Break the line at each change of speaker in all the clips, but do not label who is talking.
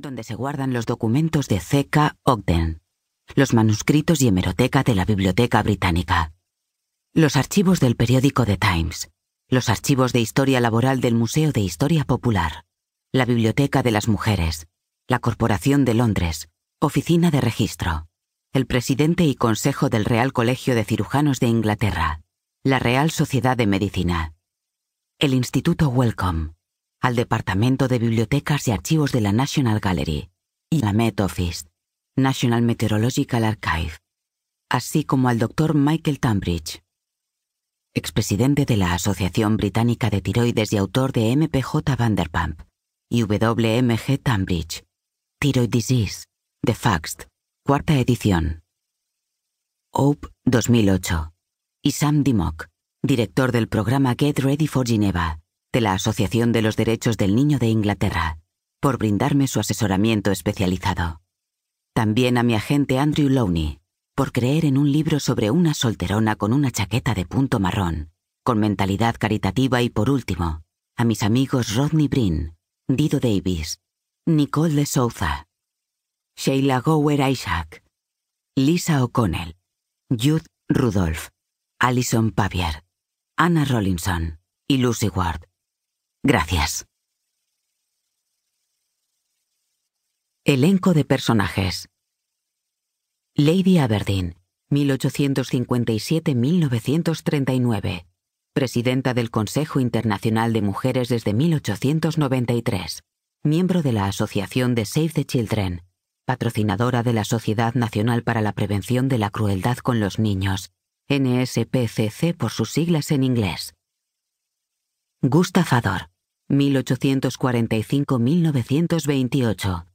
donde se guardan los documentos de C.K. Ogden, los manuscritos y hemeroteca de la Biblioteca Británica, los archivos del periódico The Times, los archivos de historia laboral del Museo de Historia Popular, la Biblioteca de las Mujeres, la Corporación de Londres, Oficina de Registro, el Presidente y Consejo del Real Colegio de Cirujanos de Inglaterra, la Real Sociedad de Medicina, el Instituto Wellcome, al Departamento de Bibliotecas y Archivos de la National Gallery y la Met Office, National Meteorological Archive, así como al Dr. Michael Tambridge, expresidente de la Asociación Británica de Tiroides y autor de MPJ Vanderpump y WMG Tambridge, Tiroid Disease, The Facts, cuarta edición. Hope 2008. Y Sam Dimok, director del programa Get Ready for Geneva, de la Asociación de los Derechos del Niño de Inglaterra, por brindarme su asesoramiento especializado. También a mi agente Andrew Lowney, por creer en un libro sobre una solterona con una chaqueta de punto marrón, con mentalidad caritativa y por último, a mis amigos Rodney Brin, Dido Davis, Nicole de Souza, Sheila Gower Isaac, Lisa O'Connell, Jude Rudolph, Alison Pavier, Anna Rollinson y Lucy Ward. Gracias. Elenco de personajes. Lady Aberdeen, 1857-1939. Presidenta del Consejo Internacional de Mujeres desde 1893. Miembro de la Asociación de Save the Children. Patrocinadora de la Sociedad Nacional para la Prevención de la Crueldad con los Niños. NSPCC por sus siglas en inglés. Gustafador. 1845-1928.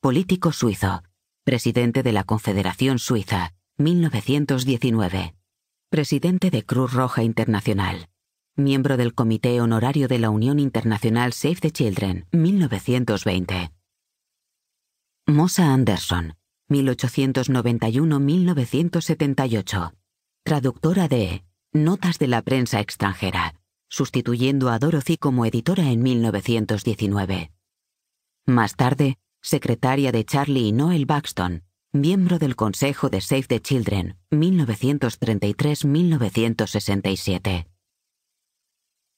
Político suizo. Presidente de la Confederación Suiza, 1919. Presidente de Cruz Roja Internacional. Miembro del Comité Honorario de la Unión Internacional Save the Children, 1920. Mosa Anderson, 1891-1978. Traductora de Notas de la Prensa Extranjera sustituyendo a Dorothy como editora en 1919. Más tarde, secretaria de Charlie y Noel Buxton, miembro del Consejo de Save the Children, 1933-1967.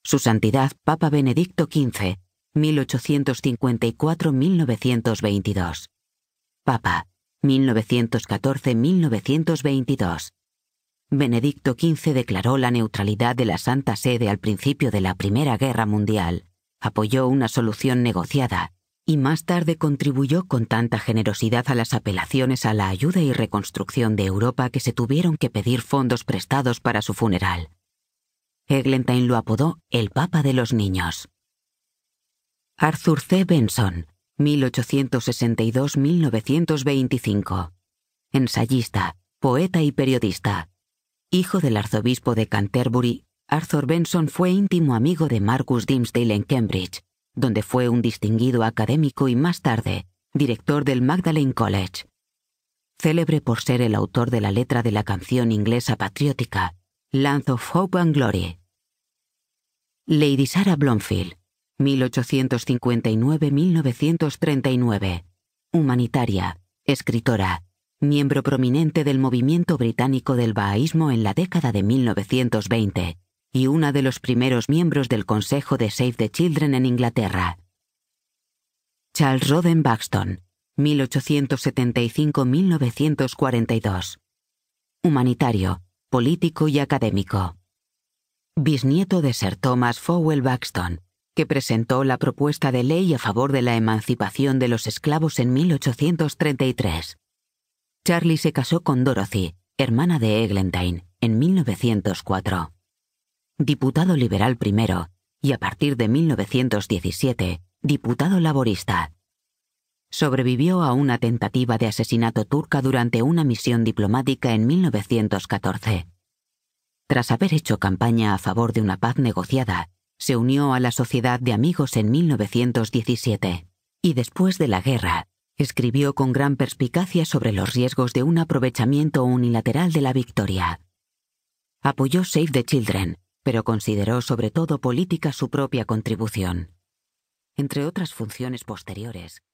Su Santidad Papa Benedicto XV, 1854-1922. Papa, 1914-1922. Benedicto XV declaró la neutralidad de la Santa Sede al principio de la Primera Guerra Mundial, apoyó una solución negociada y más tarde contribuyó con tanta generosidad a las apelaciones a la ayuda y reconstrucción de Europa que se tuvieron que pedir fondos prestados para su funeral. Eglentine lo apodó el Papa de los Niños. Arthur C. Benson, 1862-1925. Ensayista, poeta y periodista Hijo del arzobispo de Canterbury, Arthur Benson fue íntimo amigo de Marcus Dimsdale en Cambridge, donde fue un distinguido académico y más tarde director del Magdalene College. Célebre por ser el autor de la letra de la canción inglesa patriótica, Lance of Hope and Glory. Lady Sarah Blomfield, 1859-1939, humanitaria, escritora, miembro prominente del movimiento británico del bahaísmo en la década de 1920 y uno de los primeros miembros del Consejo de Save the Children en Inglaterra. Charles Roden Buxton, 1875-1942. Humanitario, político y académico. Bisnieto de Sir Thomas Fowell Buxton, que presentó la propuesta de ley a favor de la emancipación de los esclavos en 1833. Charlie se casó con Dorothy, hermana de Eglentine, en 1904. Diputado liberal primero y a partir de 1917, diputado laborista. Sobrevivió a una tentativa de asesinato turca durante una misión diplomática en 1914. Tras haber hecho campaña a favor de una paz negociada, se unió a la Sociedad de Amigos en 1917 y después de la guerra Escribió con gran perspicacia sobre los riesgos de un aprovechamiento unilateral de la victoria. Apoyó Save the Children, pero consideró sobre todo política su propia contribución. Entre otras funciones posteriores,